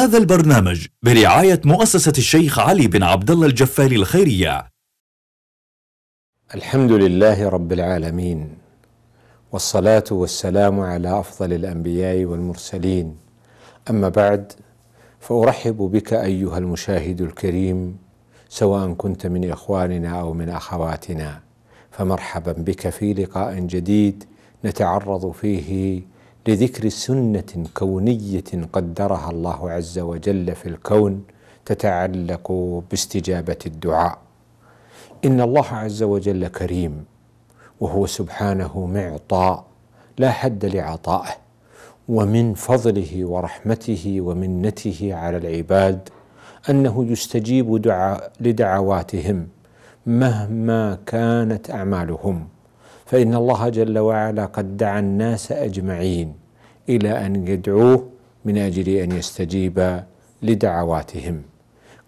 هذا البرنامج برعاية مؤسسة الشيخ علي بن عبد الله الجفاري الخيرية. الحمد لله رب العالمين والصلاة والسلام على أفضل الأنبياء والمرسلين. أما بعد فأرحب بك أيها المشاهد الكريم سواء كنت من إخواننا أو من أخواتنا فمرحبا بك في لقاء جديد نتعرض فيه لذكر سنه كونيه قدرها الله عز وجل في الكون تتعلق باستجابه الدعاء ان الله عز وجل كريم وهو سبحانه معطاء لا حد لعطائه ومن فضله ورحمته ومنته على العباد انه يستجيب دعا لدعواتهم مهما كانت اعمالهم فإن الله جل وعلا قد دعا الناس أجمعين إلى أن يدعوه من أجل أن يستجيب لدعواتهم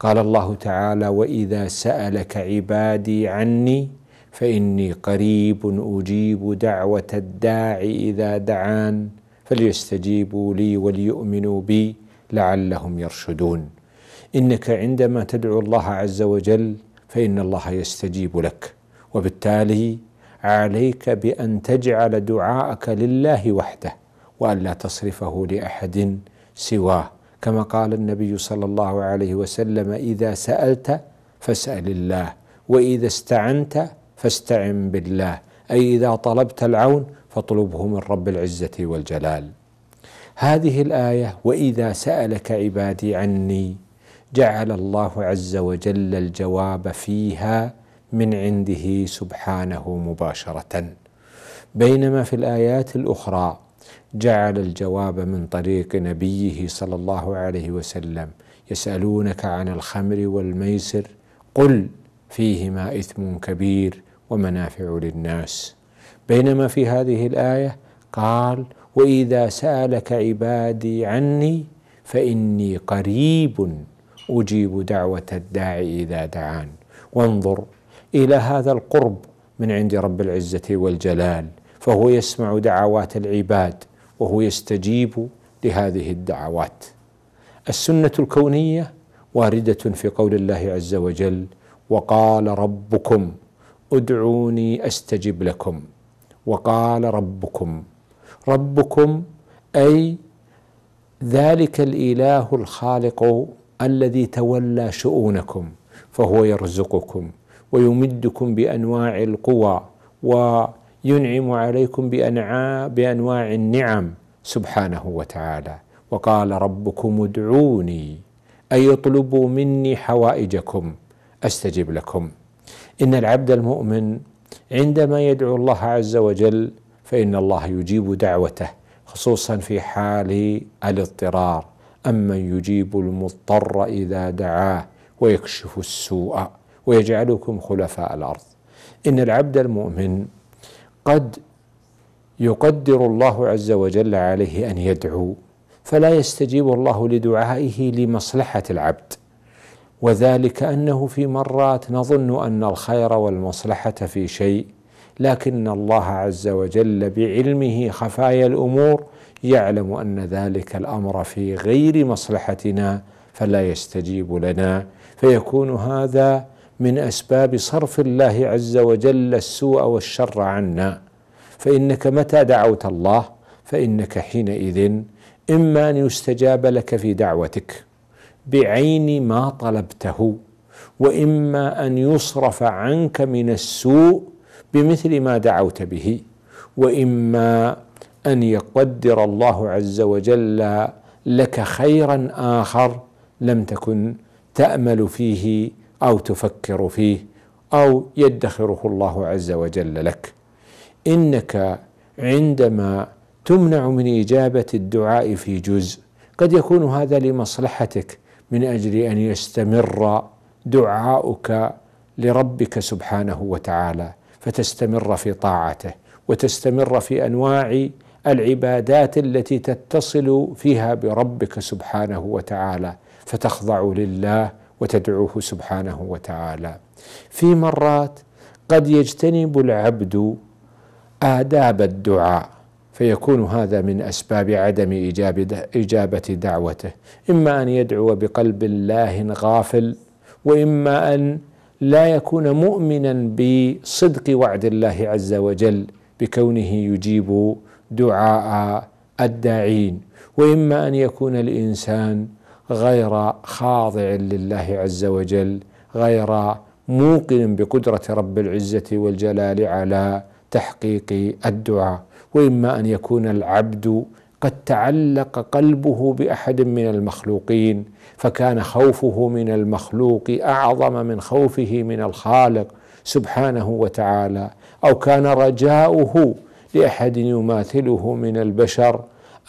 قال الله تعالى وإذا سألك عبادي عني فإني قريب أجيب دعوة الداع إذا دعان فليستجيبوا لي وليؤمنوا بي لعلهم يرشدون انك عندما تدعو الله عز وجل فان الله يستجيب لك وبالتالي عليك بان تجعل دعاءك لله وحده والا تصرفه لاحد سواه كما قال النبي صلى الله عليه وسلم اذا سالت فاسال الله واذا استعنت فاستعن بالله اي اذا طلبت العون فاطلبه من رب العزه والجلال هذه الايه واذا سالك عبادي عني جعل الله عز وجل الجواب فيها من عنده سبحانه مباشره بينما في الايات الاخرى جعل الجواب من طريق نبيه صلى الله عليه وسلم يسالونك عن الخمر والميسر قل فيهما اثم كبير ومنافع للناس بينما في هذه الايه قال واذا سالك عبادي عني فاني قريب اجيب دعوه الداعي اذا دعان وانظر الى هذا القرب من عند رب العزه والجلال فهو يسمع دعوات العباد وهو يستجيب لهذه الدعوات السنه الكونيه وارده في قول الله عز وجل وقال ربكم ادعوني استجب لكم وقال ربكم ربكم اي ذلك الاله الخالق الذي تولى شؤونكم فهو يرزقكم ويمدكم بانواع القوى وينعم عليكم بانواع النعم سبحانه وتعالى وقال ربكم ادعوني اي اطلبوا مني حوائجكم استجب لكم ان العبد المؤمن عندما يدعو الله عز وجل فان الله يجيب دعوته خصوصا في حال الاضطرار امن يجيب المضطر اذا دعاه ويكشف السوء ويجعلكم خلفاء الارض ان العبد المؤمن قد يقدر الله عز وجل عليه ان يدعو فلا يستجيب الله لدعائه لمصلحه العبد وذلك انه في مرات نظن ان الخير والمصلحه في شيء لكن الله عز وجل بعلمه خفايا الامور يعلم ان ذلك الامر في غير مصلحتنا فلا يستجيب لنا فيكون هذا من اسباب صرف الله عز وجل السوء والشر عنا فانك متى دعوت الله فانك حينئذ اما ان يستجاب لك في دعوتك بعين ما طلبته واما ان يصرف عنك من السوء بمثل ما دعوت به واما ان يقدر الله عز وجل لك خيرا اخر لم تكن تامل فيه او تفكر فيه او يدخره الله عز وجل لك انك عندما تمنع من اجابه الدعاء في جزء قد يكون هذا لمصلحتك من اجل ان يستمر دعاؤك لربك سبحانه وتعالى فتستمر في طاعته وتستمر في انواع العبادات التي تتصل فيها بربك سبحانه وتعالى فتخضع لله وتدعوه سبحانه وتعالى في مرات قد يجتنب العبد آداب الدعاء فيكون هذا من اسباب عدم اجابه دعوته، اما ان يدعو بقلب لاه غافل، واما ان لا يكون مؤمنا بصدق وعد الله عز وجل بكونه يجيب دعاء الداعين، واما ان يكون الانسان غير خاضع لله عز وجل غير موقن بقدره رب العزه والجلال على تحقيق الدعاء واما ان يكون العبد قد تعلق قلبه باحد من المخلوقين فكان خوفه من المخلوق اعظم من خوفه من الخالق سبحانه وتعالى او كان رجاؤه لاحد يماثله من البشر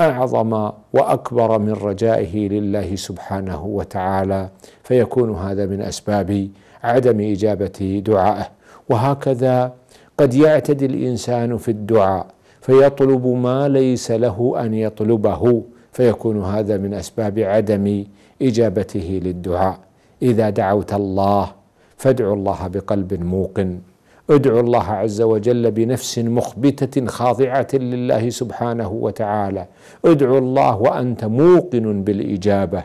اعظم واكبر من رجائه لله سبحانه وتعالى فيكون هذا من اسباب عدم اجابه دعائه وهكذا قد يعتدي الانسان في الدعاء فيطلب ما ليس له ان يطلبه فيكون هذا من اسباب عدم اجابته للدعاء اذا دعوت الله فادعوا الله بقلب موقن ادعوا الله عز وجل بنفس مخبتة خاضعة لله سبحانه وتعالى ادعوا الله وأنت موقن بالإجابة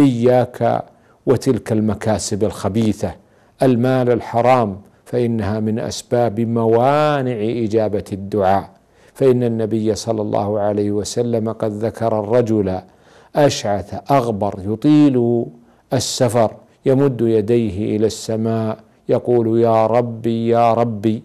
إياك وتلك المكاسب الخبيثة المال الحرام فإنها من أسباب موانع إجابة الدعاء فإن النبي صلى الله عليه وسلم قد ذكر الرجل أشعث أغبر يطيل السفر يمد يديه إلى السماء يقول يا ربي يا ربي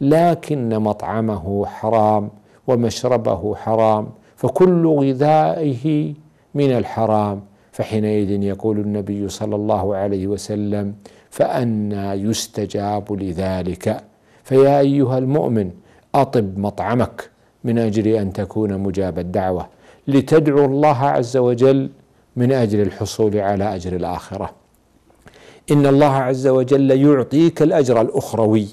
لكن مطعمه حرام ومشربه حرام فكل غذائه من الحرام فحينئذ يقول النبي صلى الله عليه وسلم فأنى يستجاب لذلك فيا أيها المؤمن أطب مطعمك من أجل أن تكون مجاب الدعوة لتدعو الله عز وجل من أجل الحصول على أجر الآخرة إن الله عز وجل يعطيك الأجر الأخروي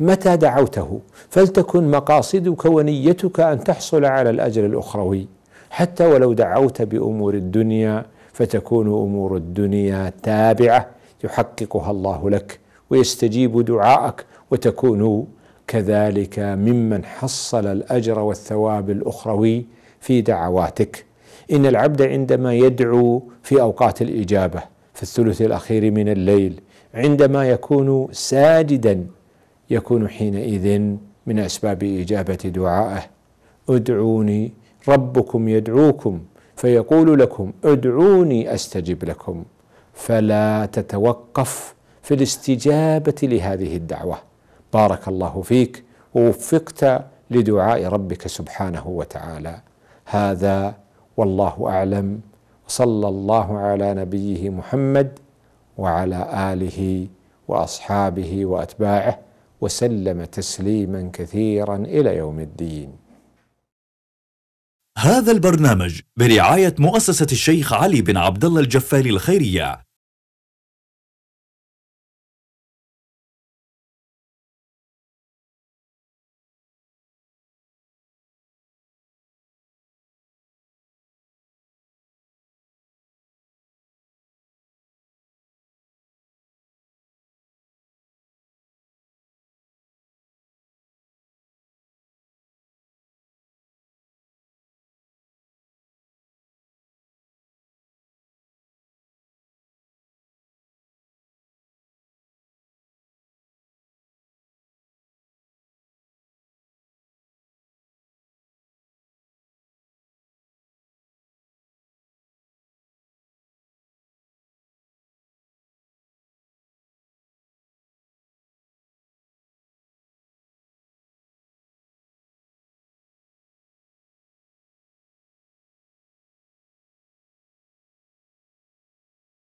متى دعوته فلتكن مقاصدك ونيتك أن تحصل على الأجر الأخروي حتى ولو دعوت بأمور الدنيا فتكون أمور الدنيا تابعة يحققها الله لك ويستجيب دعاءك وتكون كذلك ممن حصل الأجر والثواب الأخروي في دعواتك إن العبد عندما يدعو في أوقات الإجابة في الثلث الاخير من الليل عندما يكون ساجدا يكون حينئذ من اسباب اجابه دعائه ادعوني ربكم يدعوكم فيقول لكم ادعوني استجب لكم فلا تتوقف في الاستجابه لهذه الدعوه بارك الله فيك ووفقت لدعاء ربك سبحانه وتعالى هذا والله اعلم وصلى الله على نبيه محمد وعلى اله واصحابه واتباعه وسلم تسليما كثيرا الى يوم الدين. هذا البرنامج برعايه مؤسسه الشيخ علي بن عبد الله الجفاري الخيريه